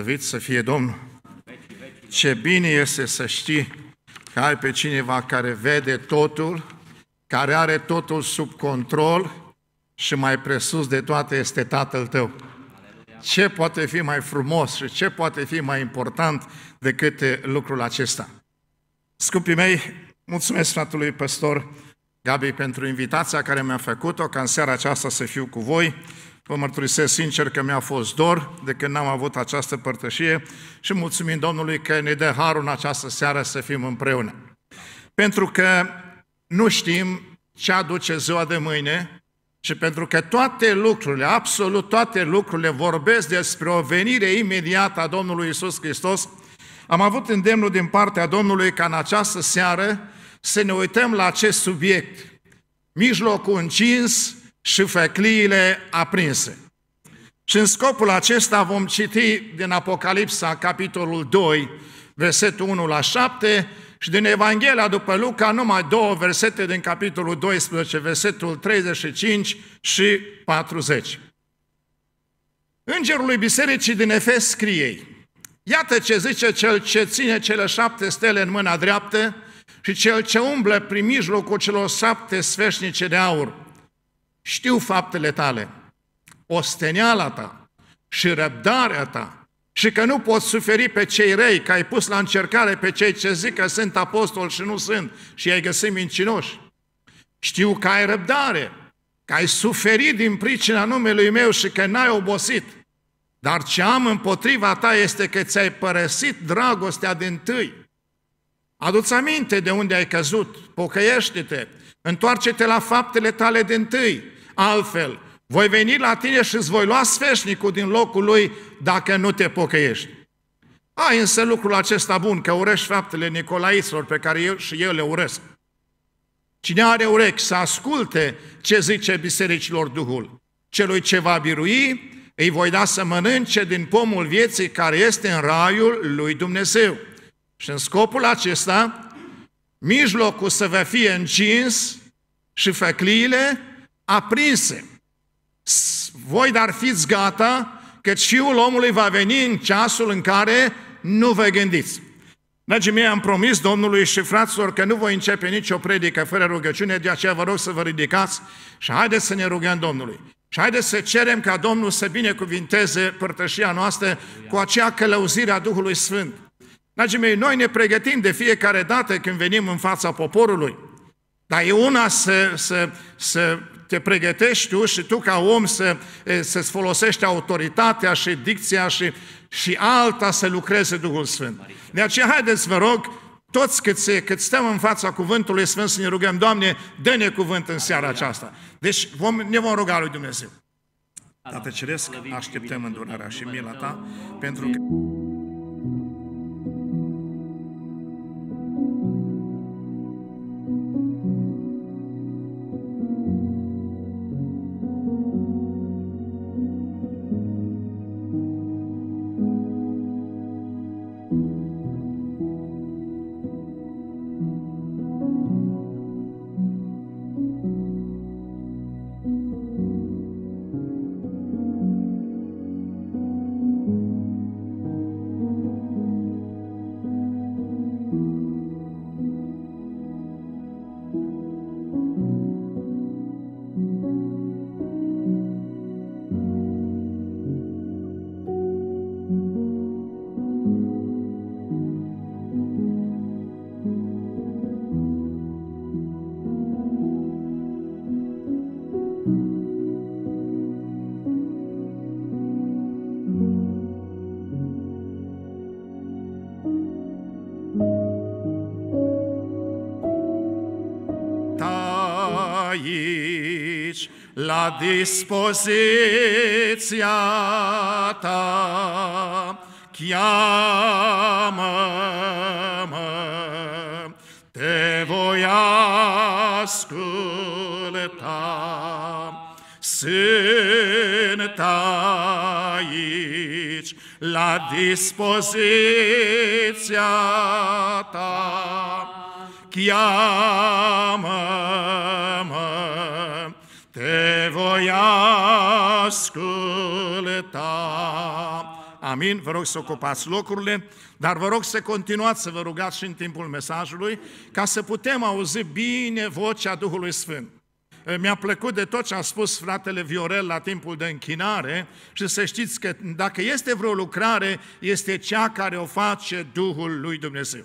slăvit să fie Domnul! Ce bine este să știi că ai pe cineva care vede totul, care are totul sub control și mai presus de toate este Tatăl tău. Ce poate fi mai frumos și ce poate fi mai important decât lucrul acesta? Scumpii mei, mulțumesc fratului păstor Gabi pentru invitația care mi-a făcut-o ca în seara aceasta să fiu cu voi. Vă mărturisesc sincer că mi-a fost dor de când n-am avut această părtășie și mulțumim Domnului că ne dă harul în această seară să fim împreună. Pentru că nu știm ce aduce ziua de mâine și pentru că toate lucrurile, absolut toate lucrurile vorbesc despre o venire imediată a Domnului Isus Hristos, am avut îndemnul din partea Domnului ca în această seară să ne uităm la acest subiect. Mijlocul încins, și fecliile aprinse. Și în scopul acesta vom citi din Apocalipsa, capitolul 2, versetul 1 la 7, și din Evanghelia după Luca, numai două versete din capitolul 12, versetul 35 și 40. Îngerului bisericii din Efes scrie Iată ce zice cel ce ține cele șapte stele în mâna dreaptă și cel ce umblă prin mijlocul celor șapte sfeșnice de aur știu faptele tale, osteneala ta și răbdarea ta și că nu poți suferi pe cei rei, că ai pus la încercare pe cei ce zic că sunt apostol și nu sunt și ai găsit mincinoși. Știu că ai răbdare, că ai suferit din pricina numelui meu și că n-ai obosit. Dar ce am împotriva ta este că ți-ai părăsit dragostea din tâi. Adu-ți aminte de unde ai căzut, pocăiește-te, întoarce-te la faptele tale din tâi, altfel. Voi veni la tine și îți voi lua sfeșnicul din locul lui dacă nu te pocăiești. Ai însă lucrul acesta bun, că urești faptele Nicolaiților pe care eu și eu le urăsc. Cine are urechi să asculte ce zice bisericilor Duhul, celui ce va birui, îi voi da să mănânce din pomul vieții care este în raiul lui Dumnezeu. Și în scopul acesta, mijlocul să vă fie încins și făcliile aprinse. Voi dar fiți gata, că Fiul omului va veni în ceasul în care nu vă gândiți. Dragii mei, am promis Domnului și fraților că nu voi începe nicio predică fără rugăciune, de aceea vă rog să vă ridicați și haideți să ne rugăm Domnului. Și haideți să cerem ca Domnul să binecuvinteze părtășia noastră cu acea călăuzire a Duhului Sfânt. Dragii mei, noi ne pregătim de fiecare dată când venim în fața poporului, dar e una să, să, să te pregătești tu și tu ca om să, să-ți folosești autoritatea și dicția și, și alta să lucreze Duhul Sfânt. De aceea, haideți, vă rog, toți cât, se, cât stăm în fața Cuvântului Sfânt să ne rugăm, Doamne, dă-ne cuvânt în seara aceasta. Deci vom, ne vom ruga lui Dumnezeu. Tată Ceresc, așteptăm îndurarea și mila Ta pentru că... dispoziția ta, chiamă mă te voi asculta. Sunt aici la dispoziția ta, chiamă mă te voi asculta. Amin? Vă rog să ocupați locurile, dar vă rog să continuați să vă rugați și în timpul mesajului, ca să putem auzi bine vocea Duhului Sfânt. Mi-a plăcut de tot ce a spus fratele Viorel la timpul de închinare și să știți că dacă este vreo lucrare, este cea care o face Duhul lui Dumnezeu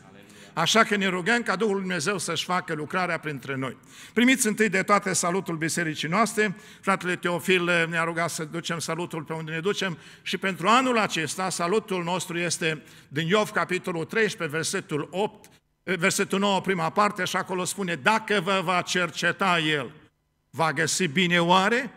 așa că ne rugăm ca Duhul Dumnezeu să-și facă lucrarea printre noi. Primiți întâi de toate salutul bisericii noastre, fratele Teofil ne-a rugat să ducem salutul pe unde ne ducem și pentru anul acesta salutul nostru este din Iov capitolul 13, versetul 8, versetul 9, prima parte, și acolo spune, dacă vă va cerceta El, va găsi bine oare?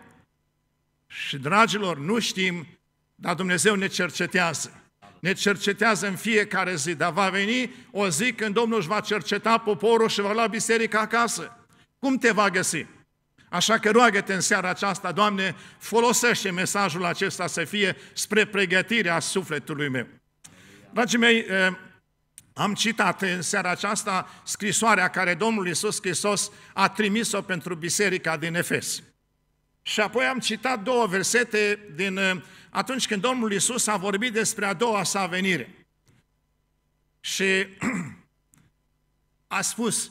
Și, dragilor, nu știm, dar Dumnezeu ne cercetează ne cercetează în fiecare zi, dar va veni o zi când Domnul își va cerceta poporul și va lua biserica acasă. Cum te va găsi? Așa că roagă-te în seara aceasta, Doamne, folosește mesajul acesta să fie spre pregătirea sufletului meu. Dragii mei, eh, am citat în seara aceasta scrisoarea care Domnul Iisus Hristos a trimis-o pentru biserica din Efes. Și apoi am citat două versete din uh, atunci când Domnul Isus a vorbit despre a doua sa venire. Și a spus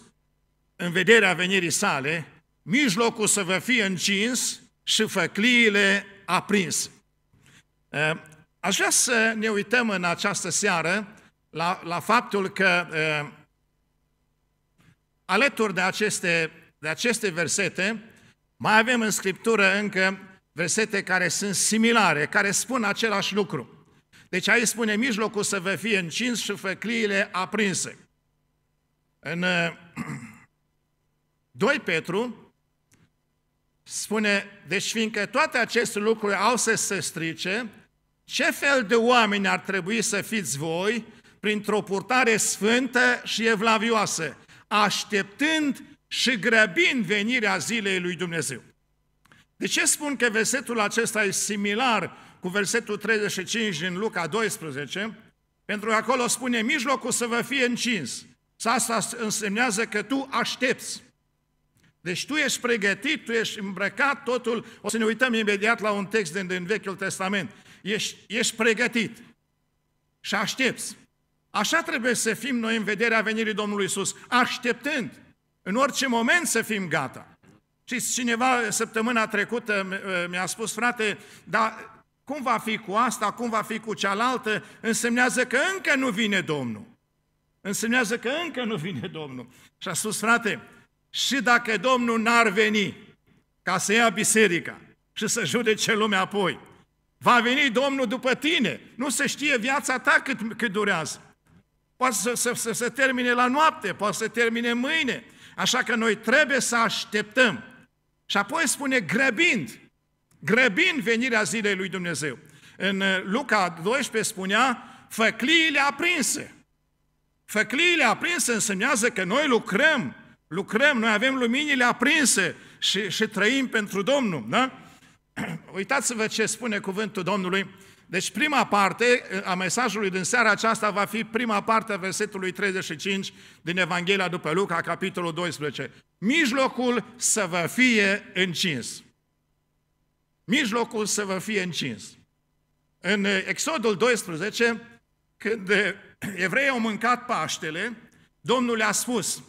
în vederea venirii sale, mijlocul să vă fie încins și făcliile aprins. Uh, aș vrea să ne uităm în această seară la, la faptul că uh, alături de aceste, de aceste versete, mai avem în Scriptură încă versete care sunt similare, care spun același lucru. Deci aici spune mijlocul să vă fie încins și făcliile aprinse. În 2 Petru spune, deci fiindcă toate aceste lucruri au să se strice, ce fel de oameni ar trebui să fiți voi printr-o purtare sfântă și evlavioasă, așteptând și grăbind venirea zilei lui Dumnezeu. De ce spun că versetul acesta e similar cu versetul 35 din Luca 12? Pentru că acolo spune, mijlocul să vă fie încins. Asta însemnează că tu aștepți. Deci tu ești pregătit, tu ești îmbrăcat, totul. O să ne uităm imediat la un text din, din Vechiul Testament. Ești, ești pregătit și aștepți. Așa trebuie să fim noi în vederea venirii Domnului Iisus, așteptând. În orice moment să fim gata. Și cineva săptămâna trecută mi-a spus, frate, dar cum va fi cu asta, cum va fi cu cealaltă, însemnează că încă nu vine Domnul. Însemnează că încă nu vine Domnul. Și a spus, frate, și dacă Domnul n-ar veni ca să ia biserica și să judece lumea apoi, va veni Domnul după tine. Nu se știe viața ta cât, cât durează. Poate să, să, să, să termine la noapte, poate să termine mâine, Așa că noi trebuie să așteptăm. Și apoi spune grăbind, grăbind venirea zilei lui Dumnezeu. În uh, Luca 12 spunea făcliile aprinse. Făcliile aprinse însemnează că noi lucrăm, lucrăm, noi avem luminile aprinse și, și trăim pentru Domnul, da? Uitați-vă ce spune cuvântul Domnului deci prima parte a mesajului din seara aceasta va fi prima parte a versetului 35 din Evanghelia după Luca, capitolul 12. Mijlocul să vă fie încins. Mijlocul să vă fie încins. În Exodul 12, când evreii au mâncat Paștele, Domnul le-a spus,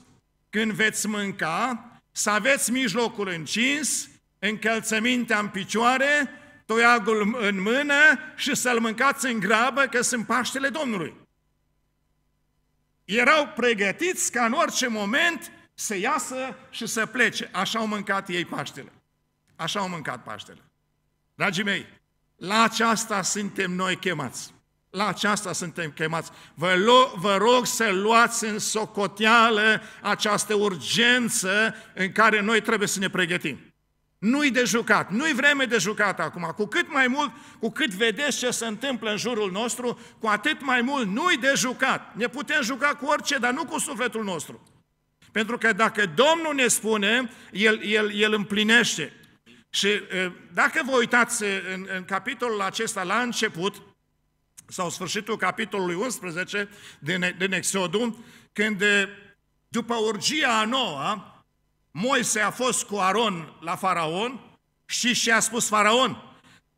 când veți mânca, să aveți mijlocul încins, încălțămintea în picioare, toiagul în mână și să-l mâncați în grabă că sunt Paștele Domnului. Erau pregătiți ca în orice moment să iasă și să plece. Așa au mâncat ei Paștele. Așa au mâncat Paștele. Dragii mei, la aceasta suntem noi chemați. La aceasta suntem chemați. Vă, lo- vă rog să luați în socoteală această urgență în care noi trebuie să ne pregătim. Nu-i de jucat, nu-i vreme de jucat acum. Cu cât mai mult, cu cât vedeți ce se întâmplă în jurul nostru, cu atât mai mult nu-i de jucat. Ne putem juca cu orice, dar nu cu sufletul nostru. Pentru că dacă Domnul ne spune, El, El, El împlinește. Și dacă vă uitați în, în capitolul acesta, la început, sau sfârșitul capitolului 11 din, din Exodul, când după urgia a noua, Moise a fost cu Aron la faraon și și-a spus faraon,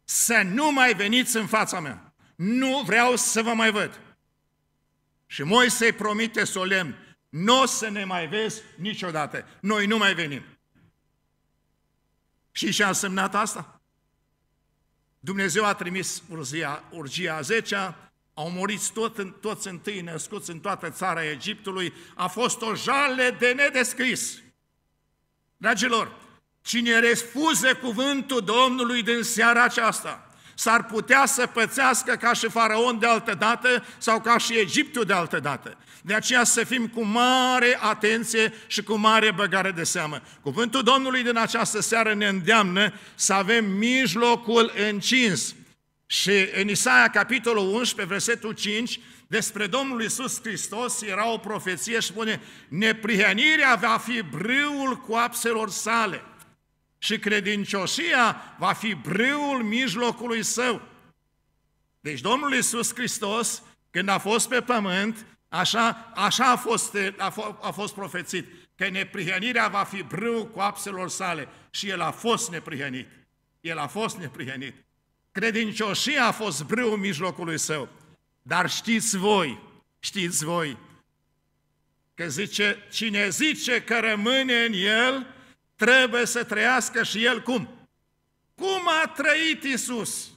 să nu mai veniți în fața mea, nu vreau să vă mai văd. Și Moise îi promite solemn, nu o să ne mai vezi niciodată, noi nu mai venim. Și ce a însemnat asta? Dumnezeu a trimis urgia, urgia a zecea, au murit tot, toți întâi născuți în toată țara Egiptului, a fost o jale de nedescris. Dragilor, cine refuză cuvântul Domnului din seara aceasta, s-ar putea să pățească ca și faraon de altă dată sau ca și Egiptul de altă dată. De aceea să fim cu mare atenție și cu mare băgare de seamă. Cuvântul Domnului din această seară ne îndeamnă să avem mijlocul încins. Și în Isaia, capitolul 11, versetul 5, despre Domnul Isus Hristos era o profeție și spune neprihănirea va fi brâul coapselor sale și credincioșia va fi brâul mijlocului său. Deci Domnul Isus Hristos, când a fost pe pământ, așa, așa a, fost, a, f- a fost profețit, că neprihănirea va fi brâul coapselor sale și El a fost neprihănit. El a fost neprihănit. Credincioșia a fost brâul mijlocului său. Dar știți voi, știți voi, că zice, cine zice că rămâne în el, trebuie să trăiască și el cum? Cum a trăit Isus?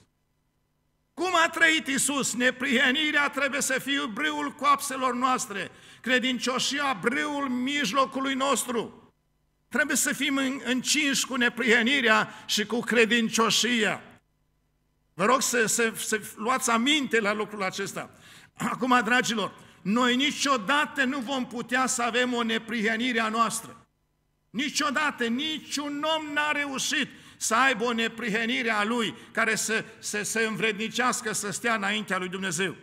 Cum a trăit Isus? Neprihănirea trebuie să fie brâul coapselor noastre, credincioșia brâul mijlocului nostru. Trebuie să fim încinși cu neprihănirea și cu credincioșia. Vă rog să, să, să luați aminte la lucrul acesta. Acum, dragilor, noi niciodată nu vom putea să avem o neprihănire a noastră. Niciodată, niciun om n-a reușit să aibă o neprihănire a lui care să se, se învrednicească să stea înaintea lui Dumnezeu.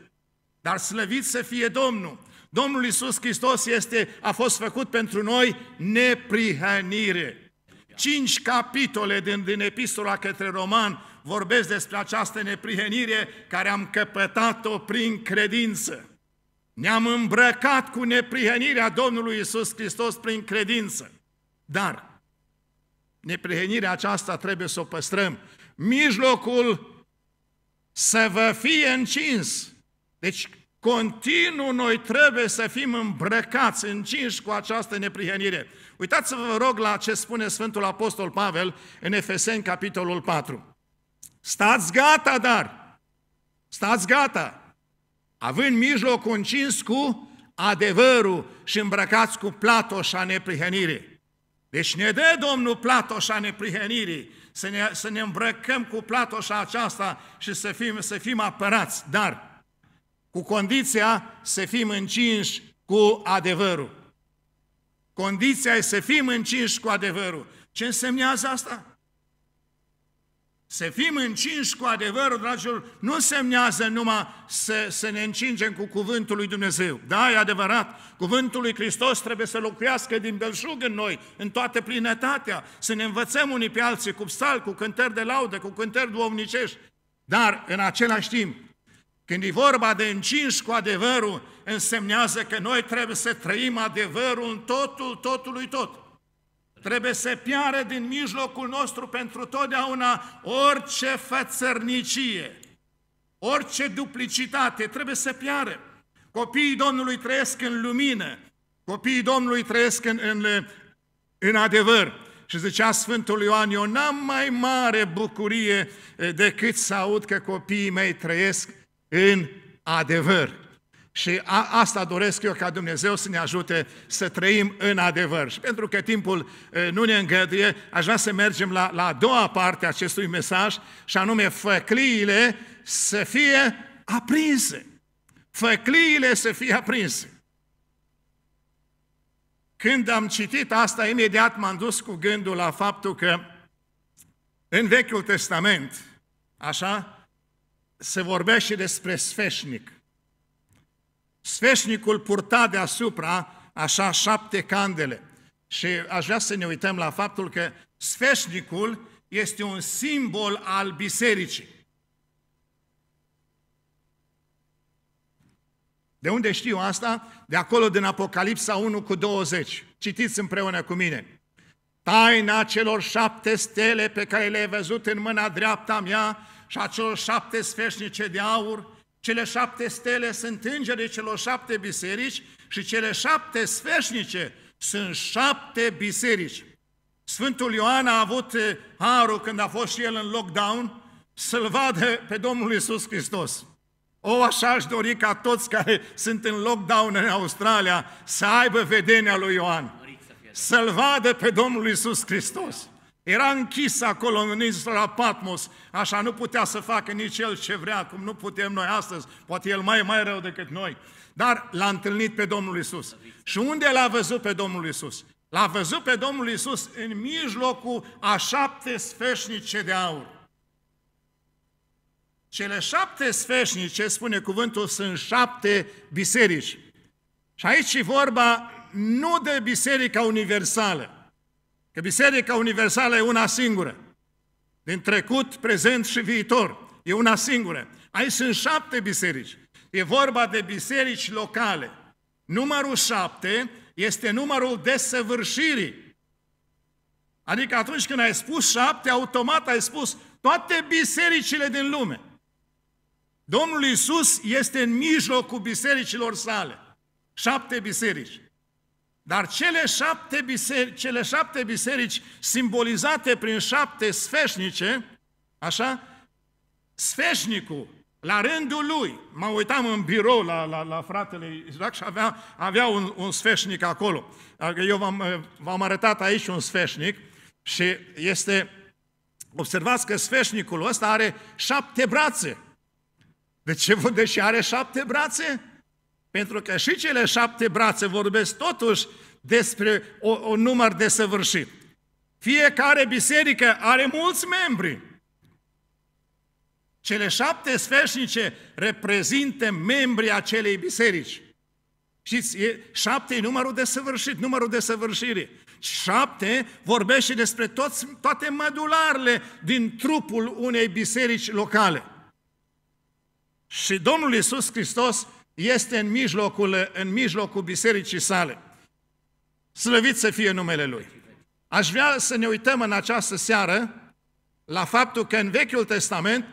Dar slăvit să fie Domnul! Domnul Isus Hristos este, a fost făcut pentru noi neprihănire. Cinci capitole din, din epistola către roman vorbesc despre această neprihenire care am căpătat-o prin credință. Ne-am îmbrăcat cu neprihenirea Domnului Isus Hristos prin credință. Dar neprihenirea aceasta trebuie să o păstrăm. Mijlocul să vă fie încins. Deci continuu noi trebuie să fim îmbrăcați, încinși cu această neprihenire. Uitați-vă, vă rog, la ce spune Sfântul Apostol Pavel în Efeseni, capitolul 4. Stați gata, dar! Stați gata! Având mijloc încins cu adevărul și îmbrăcați cu platoșa neprihănirii. Deci ne dă Domnul platoșa neprihănirii, să ne, să ne îmbrăcăm cu platoșa aceasta și să fim, să fim apărați, dar cu condiția să fim încinși cu adevărul. Condiția e să fim încinși cu adevărul. Ce însemnează asta? Să fim încinși cu adevărul, dragilor, nu semnează numai să, să ne încingem cu cuvântul lui Dumnezeu. Da, e adevărat, cuvântul lui Hristos trebuie să locuiască din belșug în noi, în toată plinătatea, să ne învățăm unii pe alții cu psal, cu cântări de laudă, cu cântări duomnicești. Dar, în același timp, când e vorba de încinși cu adevărul, însemnează că noi trebuie să trăim adevărul în totul, totului tot. Trebuie să piară din mijlocul nostru pentru totdeauna orice fățărnicie, orice duplicitate, trebuie să piară. Copiii Domnului trăiesc în lumină, copiii Domnului trăiesc în, în, în adevăr. Și zicea Sfântul Ioan, eu n-am mai mare bucurie eh, decât să aud că copiii mei trăiesc în adevăr. Și a, asta doresc eu ca Dumnezeu să ne ajute să trăim în adevăr. Și pentru că timpul nu ne îngăduie, aș vrea să mergem la, la a doua parte a acestui mesaj, și anume făcliile să fie aprinse. Făcliile să fie aprinse. Când am citit asta, imediat m-am dus cu gândul la faptul că în Vechiul Testament, așa, se vorbește despre sfeșnic. Sfeșnicul purta deasupra așa șapte candele. Și aș vrea să ne uităm la faptul că sfeșnicul este un simbol al bisericii. De unde știu asta? De acolo din Apocalipsa 1 cu 20. Citiți împreună cu mine. Taina celor șapte stele pe care le-ai văzut în mâna dreapta mea și a celor șapte sfeșnice de aur, cele șapte stele sunt îngerii celor șapte biserici și cele șapte sfeșnice sunt șapte biserici. Sfântul Ioan a avut eh, harul când a fost și el în lockdown să-L vadă pe Domnul Isus Hristos. O, așa aș dori ca toți care sunt în lockdown în Australia să aibă vedenia lui Ioan. Să-L vadă pe Domnul Isus Hristos. Era închis acolo în insula Patmos, așa nu putea să facă nici el ce vrea, cum nu putem noi astăzi, poate el mai mai rău decât noi. Dar l-a întâlnit pe Domnul Isus. Și unde l-a văzut pe Domnul Isus? L-a văzut pe Domnul Isus în mijlocul a șapte sfeșnice de aur. Cele șapte sfeșnice, spune cuvântul, sunt șapte biserici. Și aici e vorba nu de biserica universală, Că Biserica Universală e una singură. Din trecut, prezent și viitor. E una singură. Aici sunt șapte biserici. E vorba de biserici locale. Numărul șapte este numărul desăvârșirii. Adică atunci când ai spus șapte, automat ai spus toate bisericile din lume. Domnul Isus este în mijlocul bisericilor sale. Șapte biserici. Dar cele șapte, biserici, cele șapte biserici simbolizate prin șapte sfeșnice, așa, sfeșnicul, la rândul lui, mă uitam în birou la, la, la fratele Isaac și avea, avea un, un sfeșnic acolo. Adică eu v-am, v-am arătat aici un sfeșnic și este, observați că sfeșnicul ăsta are șapte brațe. De ce? Deși are șapte brațe, pentru că și cele șapte brațe vorbesc totuși despre o, o număr de săvârșit. Fiecare biserică are mulți membri. Cele șapte sfeșnice reprezintă membrii acelei biserici. Știți, e, șapte e numărul de săvârșit, numărul de săvârșire. Șapte vorbește despre toți, toate mădularele din trupul unei biserici locale. Și Domnul Iisus Hristos este în mijlocul, în mijlocul bisericii sale. Slăvit să fie numele Lui! Aș vrea să ne uităm în această seară la faptul că în Vechiul Testament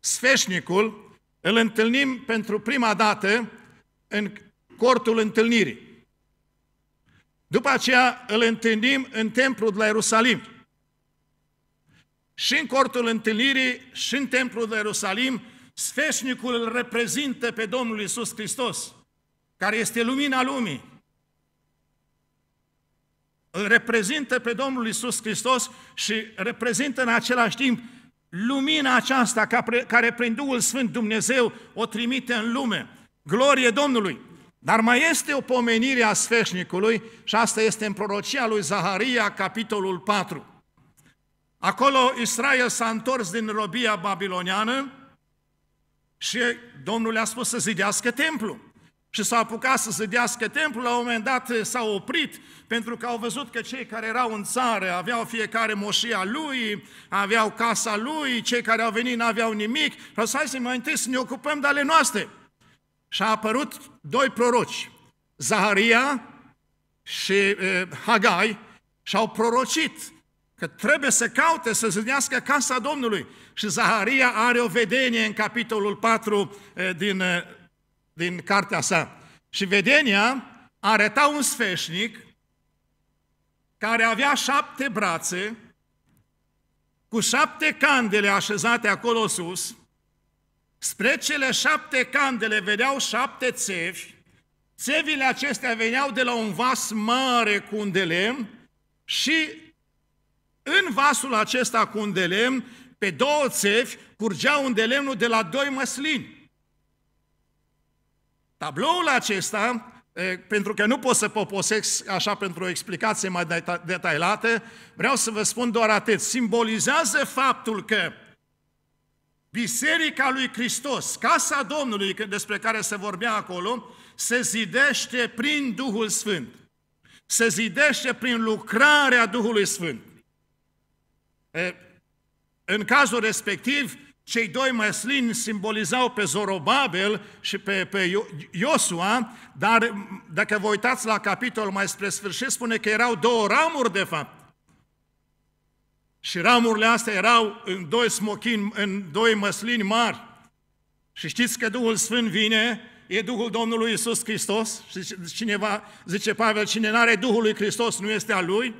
sfeșnicul îl întâlnim pentru prima dată în cortul întâlnirii. După aceea îl întâlnim în templul de la Ierusalim. Și în cortul întâlnirii și în templul de la Ierusalim Sfeșnicul îl reprezintă pe Domnul Isus Hristos, care este lumina lumii. Îl reprezintă pe Domnul Isus Hristos și reprezintă în același timp lumina aceasta care prin Duhul Sfânt Dumnezeu o trimite în lume. Glorie Domnului! Dar mai este o pomenire a sfeșnicului și asta este în prorocia lui Zaharia, capitolul 4. Acolo Israel s-a întors din robia babiloniană, și Domnul le-a spus să zidească templu. Și s-a apucat să zidească templu, la un moment dat eh, s-a oprit, pentru că au văzut că cei care erau în țară aveau fiecare moșia lui, aveau casa lui, cei care au venit n-aveau nimic. Și hai să mai întâi să ne ocupăm de ale noastre. Și a apărut doi proroci, Zaharia și e, eh, Hagai, și au prorocit Că trebuie să caute, să zidească casa Domnului. Și Zaharia are o vedenie în capitolul 4 din, din cartea sa. Și vedenia arăta un sfeșnic care avea șapte brațe, cu șapte candele așezate acolo sus, spre cele șapte candele vedeau șapte țevi, țevile acestea veneau de la un vas mare cu un de lemn și în vasul acesta cu un de lemn, pe două țevi, curgea un de lemnul de la doi măslini. Tabloul acesta, pentru că nu pot să poposex așa pentru o explicație mai detaliată, vreau să vă spun doar atât. Simbolizează faptul că Biserica lui Hristos, casa Domnului despre care se vorbea acolo, se zidește prin Duhul Sfânt. Se zidește prin lucrarea Duhului Sfânt. În cazul respectiv, cei doi măslini simbolizau pe Zorobabel și pe, pe Iosua, dar dacă vă uitați la capitol mai spre sfârșit, spune că erau două ramuri de fapt. Și ramurile astea erau în doi smochini, în doi măslini mari. Și știți că Duhul Sfânt vine, e Duhul Domnului Isus Hristos. Și cineva, zice Pavel, cine nu are Duhul lui Hristos nu este al lui.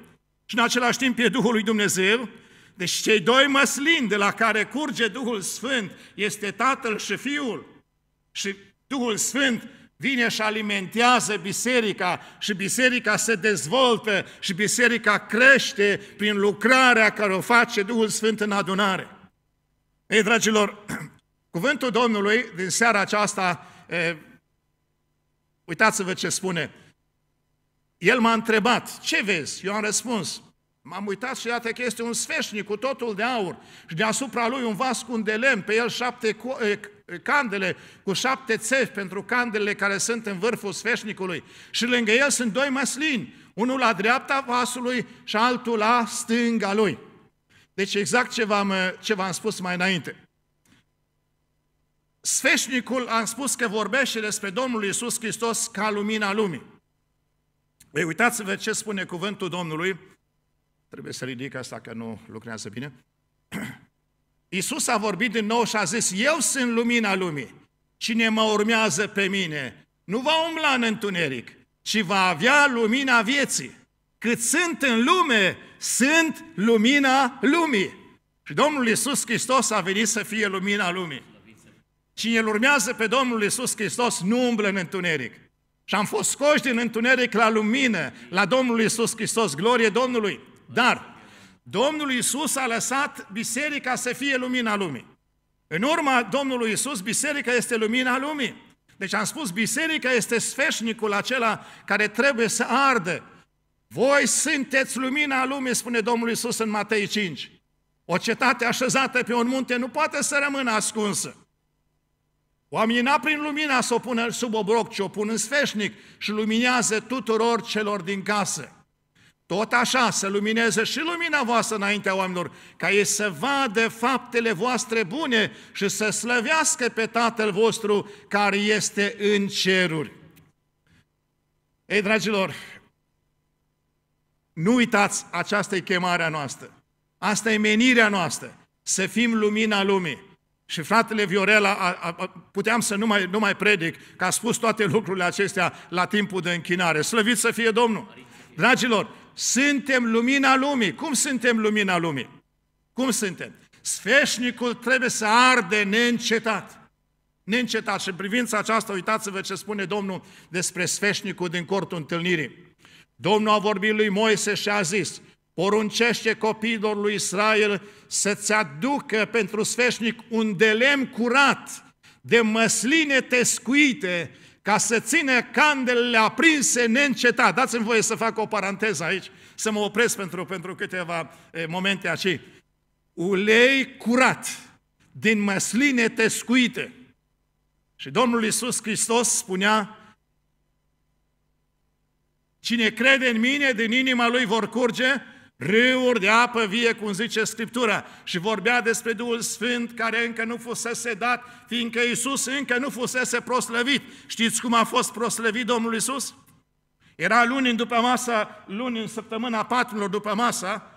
Și în același timp e Duhul lui Dumnezeu. Deci cei doi măslini de la care curge Duhul Sfânt este Tatăl și Fiul. Și Duhul Sfânt vine și alimentează biserica și biserica se dezvoltă și biserica crește prin lucrarea care o face Duhul Sfânt în adunare. Ei, dragilor, cuvântul Domnului din seara aceasta, e, uitați-vă ce spune. El m-a întrebat, ce vezi? Eu am răspuns, M-am uitat și iată că este un sfeșnic cu totul de aur și deasupra lui un vas cu un de lemn, pe el șapte candele cu șapte țevi pentru candelele care sunt în vârful sfeșnicului și lângă el sunt doi măslini, unul la dreapta vasului și altul la stânga lui. Deci exact ce v-am, ce v-am spus mai înainte. Sfeșnicul am spus că vorbește despre Domnul Isus Hristos ca lumina lumii. Ei, uitați-vă ce spune cuvântul Domnului, Trebuie să ridic asta că nu lucrează bine. Iisus a vorbit din nou și a zis, eu sunt lumina lumii. Cine mă urmează pe mine nu va umbla în întuneric, ci va avea lumina vieții. Cât sunt în lume, sunt lumina lumii. Și Domnul Iisus Hristos a venit să fie lumina lumii. Cine îl urmează pe Domnul Iisus Hristos nu umblă în întuneric. Și am fost scoși din întuneric la lumină, la Domnul Iisus Hristos, glorie Domnului. Dar Domnul Isus a lăsat biserica să fie lumina lumii. În urma Domnului Isus, biserica este lumina lumii. Deci am spus, biserica este sfeșnicul acela care trebuie să ardă. Voi sunteți lumina lumii, spune Domnul Isus în Matei 5. O cetate așezată pe un munte nu poate să rămână ascunsă. Oamenii n prin lumina să o pună sub obroc, ci o pun în sfeșnic și luminează tuturor celor din casă. Tot așa, să lumineze și lumina voastră înaintea oamenilor, ca ei să vadă faptele voastre bune și să slăvească pe Tatăl vostru care este în ceruri. Ei, dragilor, nu uitați, aceasta e chemarea noastră. Asta e menirea noastră, să fim lumina lumii. Și fratele Viorela, a, a, a, puteam să nu mai, nu mai predic, că a spus toate lucrurile acestea la timpul de închinare. Slăvit să fie Domnul! Dragilor, suntem lumina lumii. Cum suntem lumina lumii? Cum suntem? Sfeșnicul trebuie să arde neîncetat. Neîncetat. Și în privința aceasta, uitați-vă ce spune Domnul despre sfeșnicul din cortul întâlnirii. Domnul a vorbit lui Moise și a zis, poruncește copiilor lui Israel să-ți aducă pentru sfeșnic un delem curat de măsline tescuite ca să țină candelele aprinse neîncetat. Dați-mi voie să fac o paranteză aici, să mă opresc pentru, pentru câteva e, momente aici. Ulei curat din măsline tescuite. Și Domnul Iisus Hristos spunea, Cine crede în mine, din inima lui vor curge râuri de apă vie, cum zice Scriptura, și vorbea despre Duhul Sfânt care încă nu fusese dat, fiindcă Iisus încă nu fusese proslăvit. Știți cum a fost proslăvit Domnul Iisus? Era luni în după masa, luni în săptămâna patrulor după masa,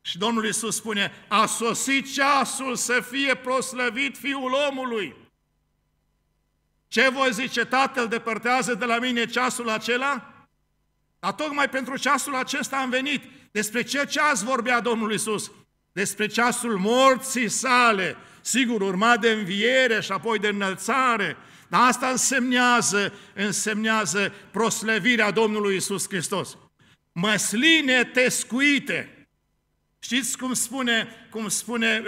și Domnul Iisus spune, a sosit ceasul să fie proslăvit Fiul omului. Ce voi zice, Tatăl, depărtează de la mine ceasul acela? Dar tocmai pentru ceasul acesta am venit. Despre ce ceas vorbea Domnul Isus? Despre ceasul morții sale, sigur, urma de înviere și apoi de înălțare. Dar asta însemnează, însemnează proslevirea Domnului Isus Hristos. Măsline tescuite. Știți cum spune, cum spune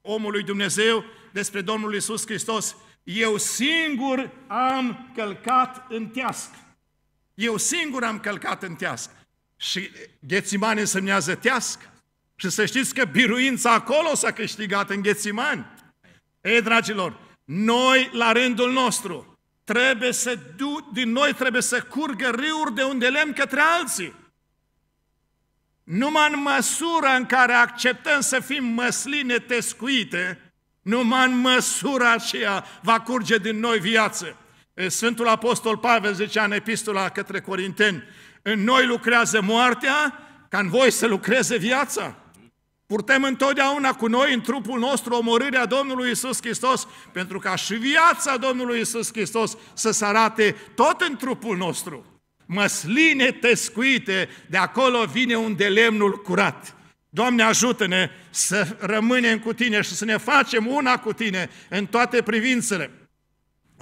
omul lui Dumnezeu despre Domnul Isus Hristos? Eu singur am călcat în teasc. Eu singur am călcat în teasc. Și Ghețimani însemnează teasc. Și să știți că biruința acolo s-a câștigat în Ghețimani. Ei, dragilor, noi la rândul nostru trebuie să du- din noi trebuie să curgă râuri de unde lemn către alții. Numai în măsura în care acceptăm să fim măsline tescuite, numai în măsura aceea va curge din noi viață. Sfântul Apostol Pavel zicea în epistola către Corinteni, în noi lucrează moartea, ca în voi să lucreze viața. Purtăm întotdeauna cu noi, în trupul nostru, omorârea Domnului Isus Hristos, pentru ca și viața Domnului Isus Hristos să se arate tot în trupul nostru. Măsline tescuite, de acolo vine un lemnul curat. Doamne, ajută-ne să rămânem cu Tine și să ne facem una cu Tine în toate privințele.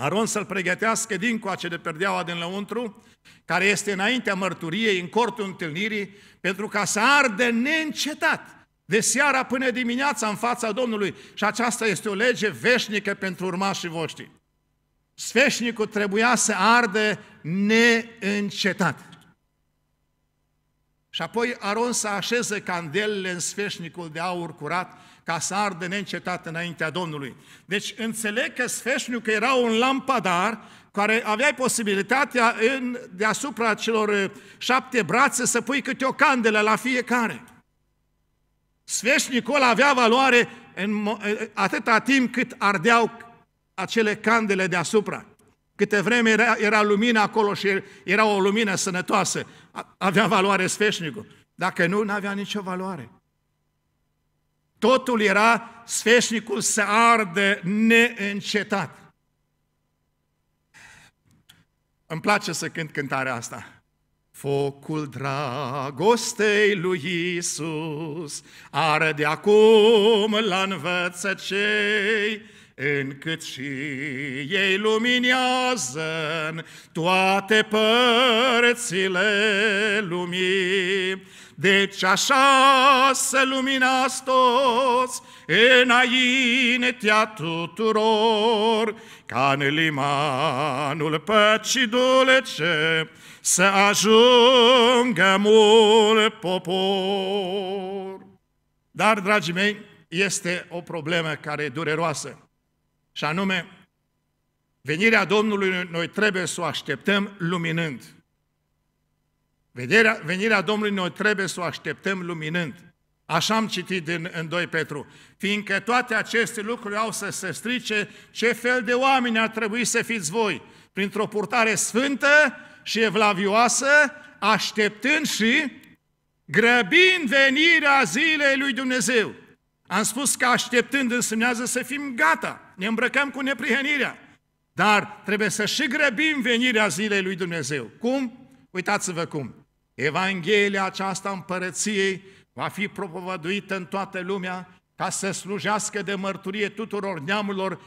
Aron să-l pregătească coace de perdeaua din lăuntru, care este înaintea mărturiei, în cortul întâlnirii, pentru ca să ardă neîncetat, de seara până dimineața în fața Domnului. Și aceasta este o lege veșnică pentru urmașii voștri. Sfeșnicul trebuia să ardă neîncetat. Și apoi Aron să așeze candelele în sfeșnicul de aur curat ca să ardă neîncetat înaintea Domnului. Deci înțeleg că sfeșniucă era un lampadar care aveai posibilitatea în, deasupra celor uh, șapte brațe să pui câte o candelă la fiecare. Sfeșnicul avea valoare în, uh, uh, atâta timp cât ardeau acele candele deasupra. Câte vreme era, era lumină acolo și era o lumină sănătoasă, avea valoare sfeșnicul. Dacă nu, nu avea nicio valoare. Totul era sfeșnicul să ardă neîncetat. Îmi place să cânt cântarea asta. Focul dragostei lui Isus arde acum la învățăcei, încât și ei luminează în toate părțile lumii. Deci așa să luminați toți înaintea tuturor, ca în limanul păcii dulce să ajungă mult popor. Dar, dragii mei, este o problemă care e dureroasă. Și anume, venirea Domnului noi trebuie să o așteptăm luminând. Venirea, venirea Domnului noi trebuie să o așteptăm luminând. Așa am citit din, în 2 Petru. Fiindcă toate aceste lucruri au să se strice, ce fel de oameni ar trebui să fiți voi? Printr-o purtare sfântă și evlavioasă, așteptând și grăbind venirea zilei lui Dumnezeu. Am spus că așteptând însemnează să fim gata ne îmbrăcăm cu neprihănirea, dar trebuie să și grăbim venirea zilei lui Dumnezeu. Cum? Uitați-vă cum. Evanghelia aceasta împărăției va fi propovăduită în toată lumea ca să slujească de mărturie tuturor neamurilor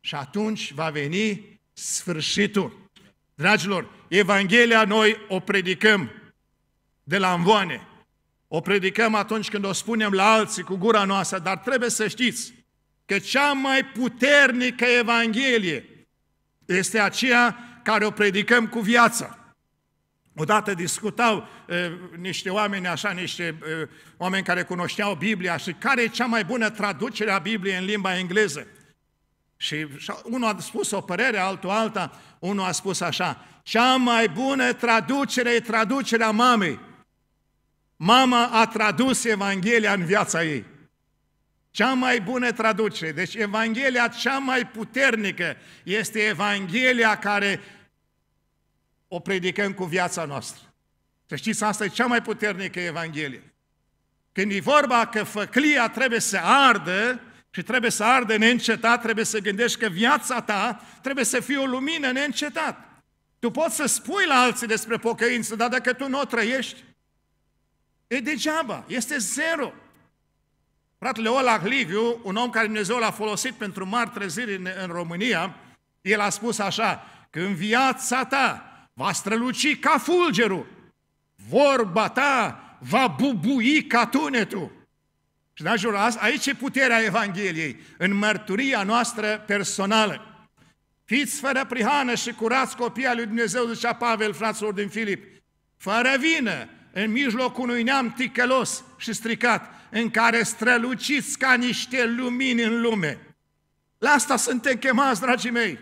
și atunci va veni sfârșitul. Dragilor, Evanghelia noi o predicăm de la învoane. O predicăm atunci când o spunem la alții cu gura noastră, dar trebuie să știți că cea mai puternică Evanghelie este aceea care o predicăm cu viața. Odată discutau e, niște oameni, așa, niște e, oameni care cunoșteau Biblia și care e cea mai bună traducere a Bibliei în limba engleză. Și unul a spus o părere, altul alta, unul a spus așa, cea mai bună traducere e traducerea mamei. Mama a tradus Evanghelia în viața ei. Cea mai bună traducere, deci Evanghelia cea mai puternică este Evanghelia care o predicăm cu viața noastră. Să știți, asta e cea mai puternică Evanghelie. Când e vorba că făclia trebuie să ardă și trebuie să ardă neîncetat, trebuie să gândești că viața ta trebuie să fie o lumină neîncetat. Tu poți să spui la alții despre pocăință, dar dacă tu nu o trăiești, e degeaba, este zero. Fratele Olac Liviu, un om care Dumnezeu l-a folosit pentru mari treziri în, în România, el a spus așa, când viața ta va străluci ca fulgerul, vorba ta va bubui ca tunetul. Și în jurul aici e puterea Evangheliei, în mărturia noastră personală. Fiți fără prihană și curați copiii lui Dumnezeu, zicea Pavel, fraților din Filip, fără vină, în mijlocul unui neam ticălos și stricat, în care străluciți ca niște lumini în lume. La asta suntem chemați, dragii mei.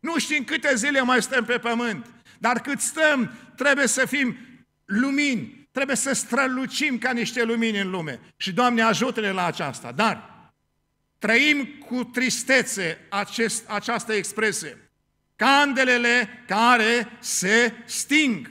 Nu știm câte zile mai stăm pe pământ, dar cât stăm, trebuie să fim lumini, trebuie să strălucim ca niște lumini în lume. Și Doamne ajută-ne la aceasta. Dar trăim cu tristețe acest, această expresie. Candelele care se sting.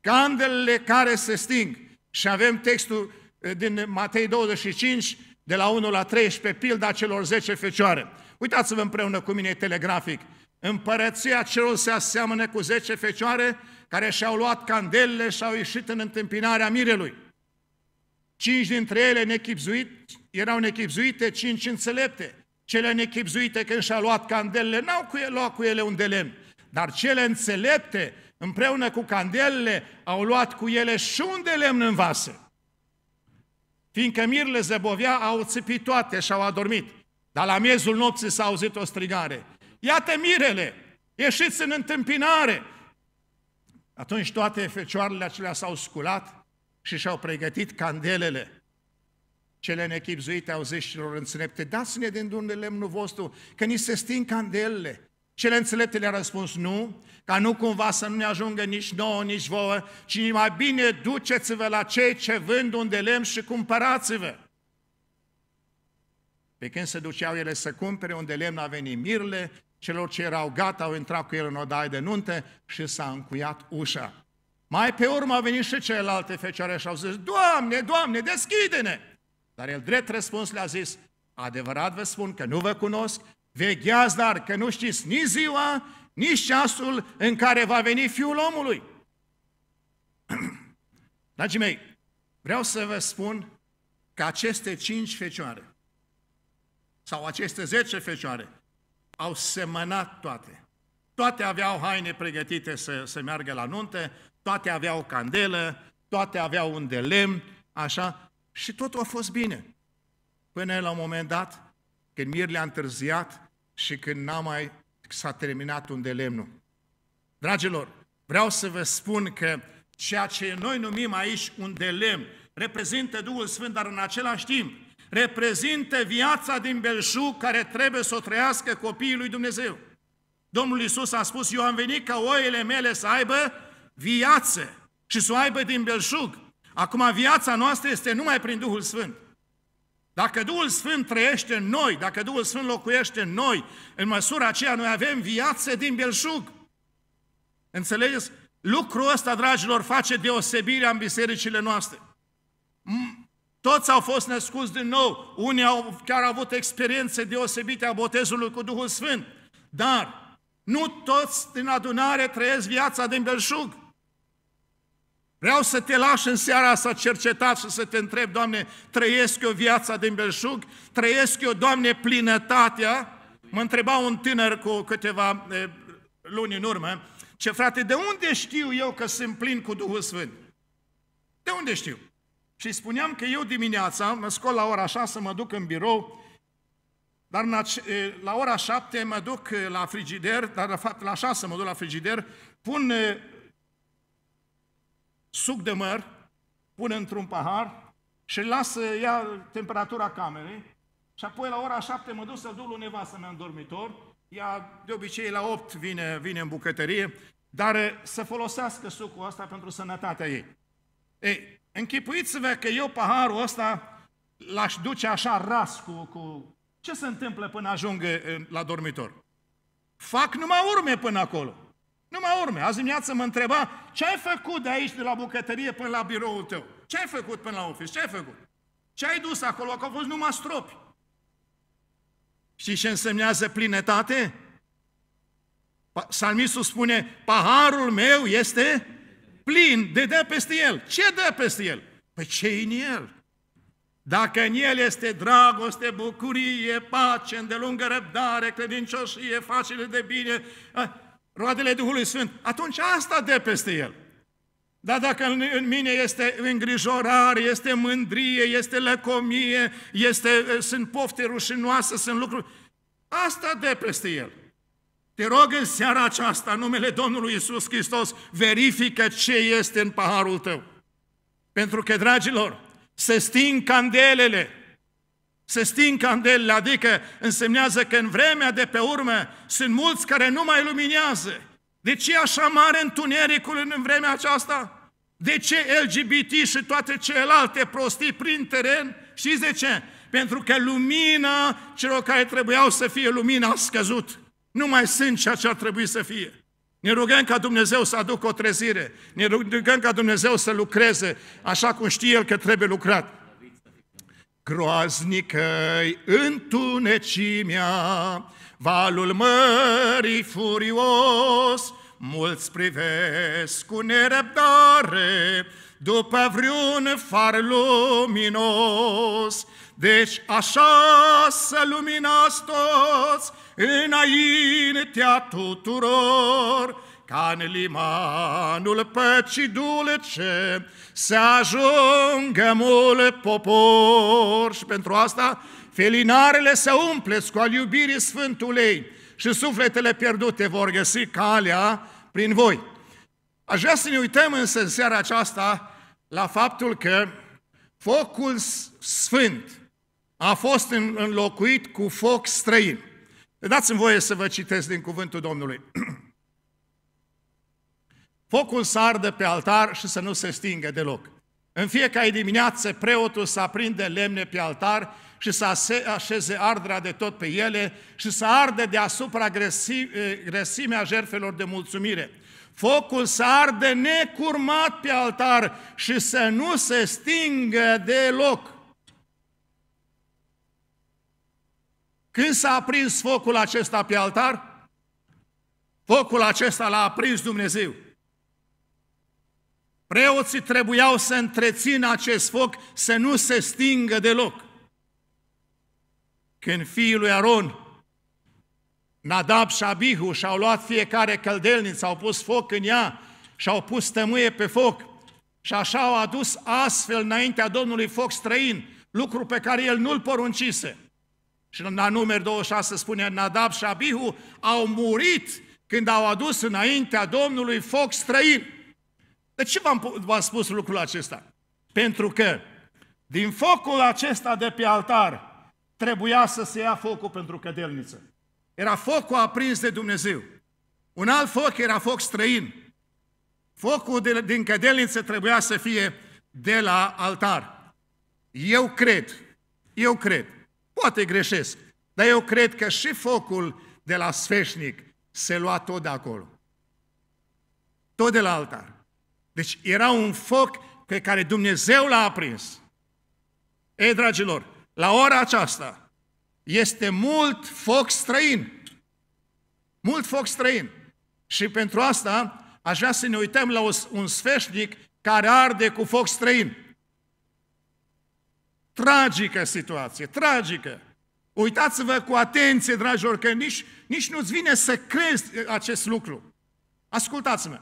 Candelele care se sting. Și avem textul Eh, din Matei 25, de la 1 la 13, pilda celor 10 fecioare. Uitați-vă împreună cu mine telegrafic. Împărăția celor se aseamănă cu 10 fecioare care și-au luat candelele și au ieșit în întâmpinarea mirelui. Cinci dintre ele nechipzuit, erau nechipzuite, cinci înțelepte. Cele nechipzuite când și-au luat candelele n-au cu ele, luat cu ele un delem. dar cele înțelepte împreună cu candelele au luat cu ele și un delem în vase fiindcă mirile zăbovea, au țipit toate și au adormit. Dar la miezul nopții s-a auzit o strigare. Iată mirele, ieșiți în întâmpinare! Atunci toate fecioarele acelea s-au sculat și și-au pregătit candelele. Cele nechipzuite au zis celor înțelepte, dați-ne din dunele lemnul vostru, că ni se sting candelele. Cele înțelepte le-a răspuns nu, ca nu cumva să nu ne ajungă nici nouă, nici vouă, ci mai bine duceți-vă la cei ce vând unde lemn și cumpărați-vă. Pe când se duceau ele să cumpere unde lemn a venit mirle, celor ce erau gata au intrat cu el în odaie de nuntă și s-a încuiat ușa. Mai pe urmă au venit și celelalte fecioare și au zis, Doamne, Doamne, deschide-ne! Dar el drept răspuns le-a zis, adevărat vă spun că nu vă cunosc Vegheați, dar că nu știți nici ziua, nici ceasul în care va veni Fiul omului. Dragii mei, vreau să vă spun că aceste cinci fecioare sau aceste zece fecioare au semănat toate. Toate aveau haine pregătite să, să meargă la nuntă, toate aveau candelă, toate aveau un de lemn, așa, și totul a fost bine. Până la un moment dat, când Mirlea a întârziat și când n-a mai s-a terminat de lemnul. Dragilor, vreau să vă spun că ceea ce noi numim aici un lemn reprezintă Duhul Sfânt, dar în același timp reprezintă viața din belșug care trebuie să o trăiască copiii lui Dumnezeu. Domnul Isus a spus, eu am venit ca oile mele să aibă viață și să o aibă din belșug. Acum viața noastră este numai prin Duhul Sfânt. Dacă Duhul Sfânt trăiește în noi, dacă Duhul Sfânt locuiește în noi, în măsura aceea noi avem viață din belșug. Înțelegeți? Lucrul ăsta, dragilor, face deosebirea în bisericile noastre. Toți au fost născuți din nou, unii au chiar avut experiențe deosebite a botezului cu Duhul Sfânt, dar nu toți din adunare trăiesc viața din belșug. Vreau să te lași în seara asta cercetat și să te întreb, Doamne, trăiesc eu viața din belșug? Trăiesc eu, Doamne, plinătatea? Mă întreba un tânăr cu câteva luni în urmă, ce frate, de unde știu eu că sunt plin cu Duhul Sfânt? De unde știu? Și spuneam că eu dimineața mă scol la ora 6, mă duc în birou, dar la ora 7 mă duc la frigider, dar de fapt la 6 mă duc la frigider, pun suc de măr, pune într-un pahar și lasă ia temperatura camerei și apoi la ora 7 mă duc să duc lui nevastă mea în dormitor, ea de obicei la 8 vine, vine în bucătărie, dar eh, să folosească sucul ăsta pentru sănătatea ei. Ei, închipuiți-vă că eu paharul ăsta l-aș duce așa ras cu, cu... Ce se întâmplă până ajung eh, la dormitor? Fac numai urme până acolo. Numai urme. Azi dimineață mă întreba, ce ai făcut de aici, de la bucătărie până la biroul tău? Ce ai făcut până la ofis? Ce ai făcut? Ce ai dus acolo? Că au fost numai stropi. Și ce însemnează plinătate? Psalmistul spune, paharul meu este plin, de dă peste el. Ce dă peste el? Păi ce în el? Dacă în el este dragoste, bucurie, pace, îndelungă răbdare, credincioșie, facile de bine, roadele Duhului Sfânt, atunci asta de peste el. Dar dacă în mine este îngrijorare, este mândrie, este lăcomie, este, sunt pofte rușinoase, sunt lucruri, asta de peste el. Te rog în seara aceasta, în numele Domnului Isus Hristos, verifică ce este în paharul tău. Pentru că, dragilor, se sting candelele, să sting candelele, adică însemnează că în vremea de pe urmă sunt mulți care nu mai luminează. De ce e așa mare întunericul în vremea aceasta? De ce LGBT și toate celelalte prostii prin teren? Și de ce? Pentru că lumina celor care trebuiau să fie lumina a scăzut. Nu mai sunt ceea ce ar trebui să fie. Ne rugăm ca Dumnezeu să aducă o trezire. Ne rugăm ca Dumnezeu să lucreze așa cum știe El că trebuie lucrat. Groaznică-i întunecimea, valul mării furios, mulți privesc cu nerăbdare după vreun far luminos. Deci așa să luminați toți înaintea tuturor, ca în limanul păcii dulce să ajungă mult popor și pentru asta felinarele se umple cu al iubirii Sfântului și sufletele pierdute vor găsi calea prin voi. Aș vrea să ne uităm însă în seara aceasta la faptul că focul sfânt a fost înlocuit cu foc străin. Dați-mi voie să vă citesc din cuvântul Domnului. focul să ardă pe altar și să nu se stingă deloc. În fiecare dimineață preotul să aprinde lemne pe altar și să așeze ardra de tot pe ele și să arde deasupra grăsimea jertfelor de mulțumire. Focul să arde necurmat pe altar și să nu se stingă deloc. Când s-a aprins focul acesta pe altar? Focul acesta l-a aprins Dumnezeu. Preoții trebuiau să întrețină acest foc să nu se stingă deloc. Când fiul lui Aron, Nadab și Abihu și-au luat fiecare căldelniță, au pus foc în ea și au pus tămâie pe foc și așa au adus astfel înaintea Domnului foc străin, lucru pe care el nu-l poruncise. Și în la numărul 26 spune, Nadab și Abihu au murit când au adus înaintea Domnului foc străin. De ce v-am spus lucrul acesta? Pentru că din focul acesta de pe altar trebuia să se ia focul pentru cădelniță. Era focul aprins de Dumnezeu. Un alt foc era foc străin. Focul de, din cădelniță trebuia să fie de la altar. Eu cred, eu cred, poate greșesc, dar eu cred că și focul de la sfeșnic se lua tot de acolo. Tot de la altar. Deci era un foc pe care Dumnezeu l-a aprins. Ei, dragilor, la ora aceasta este mult foc străin. Mult foc străin. Și pentru asta aș vrea să ne uităm la un sfeșnic care arde cu foc străin. Tragică situație, tragică. Uitați-vă cu atenție, dragilor, că nici, nici nu-ți vine să crezi acest lucru. Ascultați-mă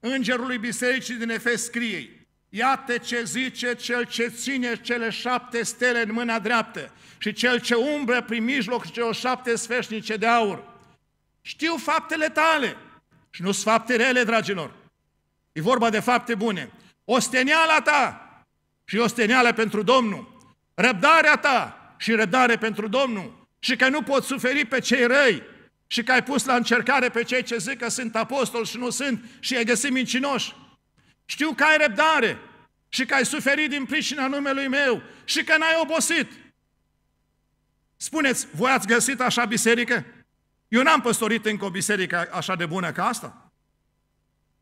îngerului bisericii din Efes scrie, Iată ce zice cel ce ține cele șapte stele în mâna dreaptă și cel ce umbră prin mijloc o șapte sfeșnice de aur. Știu faptele tale și nu sunt fapte rele, dragilor. E vorba de fapte bune. Osteniala ta și osteniala pentru Domnul, răbdarea ta și răbdare pentru Domnul și că nu poți suferi pe cei răi, și că ai pus la încercare pe cei ce zic că sunt apostoli și nu sunt și ai găsit mincinoși. Știu că ai răbdare și că ai suferit din pricina numelui meu și că n-ai obosit. Spuneți, voi ați găsit așa biserică? Eu n-am păstorit încă o biserică așa de bună ca asta.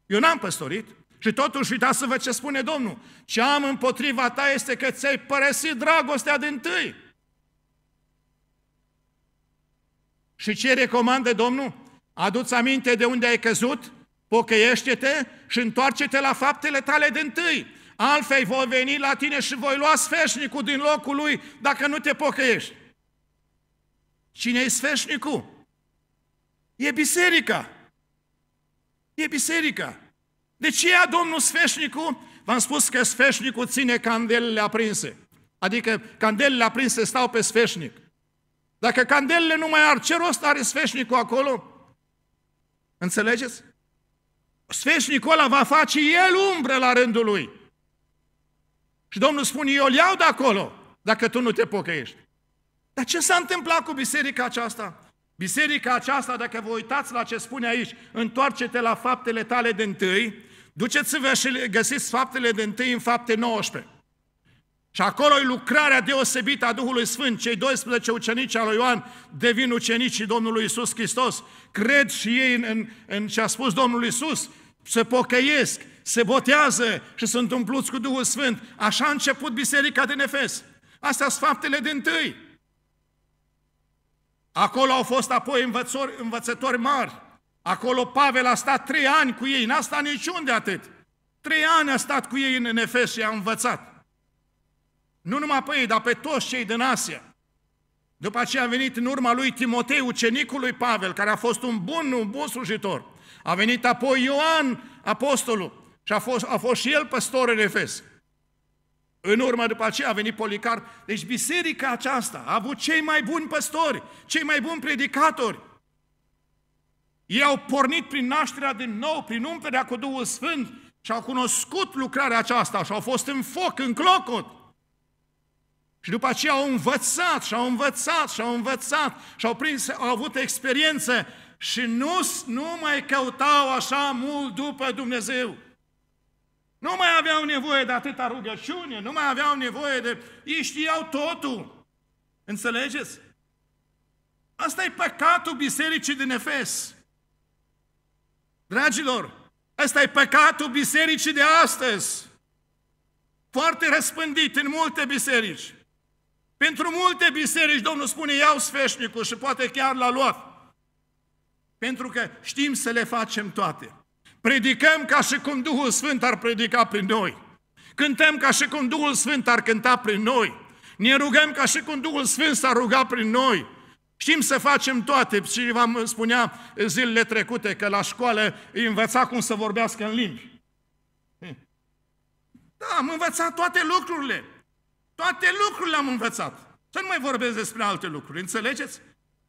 Eu n-am păstorit. Și totuși, uitați-vă ce spune Domnul. Ce am împotriva ta este că ți-ai părăsit dragostea din tâi. Și ce recomandă Domnul? Aduți aminte de unde ai căzut, pocăiește-te și întoarce-te la faptele tale din întâi. Altfel voi veni la tine și voi lua sfeșnicul din locul lui dacă nu te pocăiești. Cine e sfeșnicul? E biserica. E biserica. De ce ia Domnul sfeșnicul? V-am spus că sfeșnicul ține candelele aprinse. Adică candelele aprinse stau pe sfeșnic. Dacă candelele nu mai ar, ce rost are sfeșnicul acolo? Înțelegeți? Sfeșnicul ăla va face el umbră la rândul lui. Și Domnul spune, eu îl iau de acolo, dacă tu nu te pocăiești. Dar ce s-a întâmplat cu biserica aceasta? Biserica aceasta, dacă vă uitați la ce spune aici, întoarce-te la faptele tale de întâi, duceți-vă și găsiți faptele de întâi în fapte 19. Și acolo e lucrarea deosebită a Duhului Sfânt. Cei 12 ucenici al lui Ioan devin ucenicii Domnului Isus Hristos. Cred și ei în, în, în ce a spus Domnul Isus, se pocăiesc, se botează și sunt umpluți cu Duhul Sfânt. Așa a început biserica din Efes. Astea sunt faptele din tâi. Acolo au fost apoi învățori, învățători mari. Acolo Pavel a stat trei ani cu ei, n-a stat niciunde atât. Trei ani a stat cu ei în Efes și a învățat. Nu numai pe ei, dar pe toți cei din Asia. După aceea a venit în urma lui Timotei, ucenicul lui Pavel, care a fost un bun, un bun slujitor. A venit apoi Ioan, apostolul, și a fost, a fost și el păstor în Efes. În urmă, după aceea, a venit Policar. Deci biserica aceasta a avut cei mai buni păstori, cei mai buni predicatori. Ei au pornit prin nașterea din nou, prin umplerea cu Duhul Sfânt și au cunoscut lucrarea aceasta și au fost în foc, în clocot. Și după aceea au învățat și au învățat și au învățat și au, prins, au avut experiențe și nu, nu mai căutau așa mult după Dumnezeu. Nu mai aveau nevoie de atâta rugăciune, nu mai aveau nevoie de... Ei știau totul. Înțelegeți? Asta e păcatul bisericii din Efes. Dragilor, asta e păcatul bisericii de astăzi. Foarte răspândit în multe biserici. Pentru multe biserici, Domnul spune, iau sfeșnicul și poate chiar l-a luat. Pentru că știm să le facem toate. Predicăm ca și cum Duhul Sfânt ar predica prin noi. Cântăm ca și cum Duhul Sfânt ar cânta prin noi. Ne rugăm ca și cum Duhul Sfânt s-ar ruga prin noi. Știm să facem toate. Și v-am spunea zilele trecute că la școală îi învăța cum să vorbească în limbi. Da, am învățat toate lucrurile. Toate lucrurile am învățat. Să nu mai vorbesc despre alte lucruri, înțelegeți?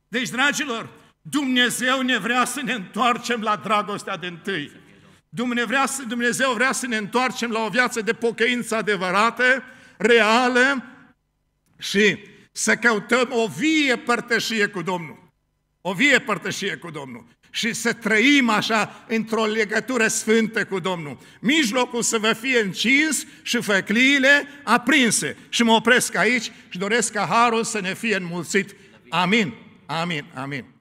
Deci, dragilor, Dumnezeu ne vrea să ne întoarcem la dragostea de întâi. Dumnezeu vrea să ne întoarcem la o viață de pocăință adevărată, reală și să căutăm o vie părtășie cu Domnul. O vie părtășie cu Domnul și să trăim așa într-o legătură sfântă cu Domnul. Mijlocul să vă fie încins și făcliile aprinse. Și mă opresc aici și doresc ca harul să ne fie înmulțit. Amin, amin, amin.